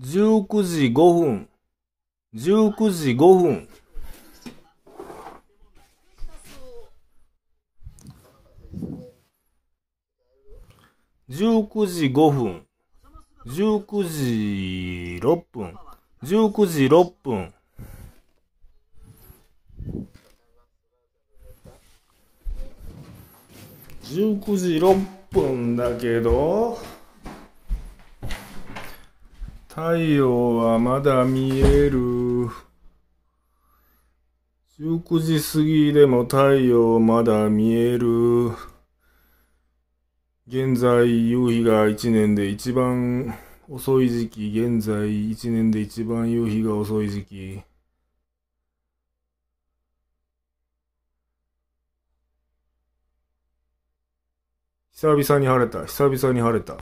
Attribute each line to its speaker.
Speaker 1: 19時5分。19時5分。19時5分。19時6分。19時6分。
Speaker 2: 19時6分だけど、太陽はまだ見える。19時過ぎでも太陽まだ見える。現在、夕日が一年で一番遅い時期。現在、一年で一番夕日が遅い時期。
Speaker 3: 久々に晴れた。久々に晴れた。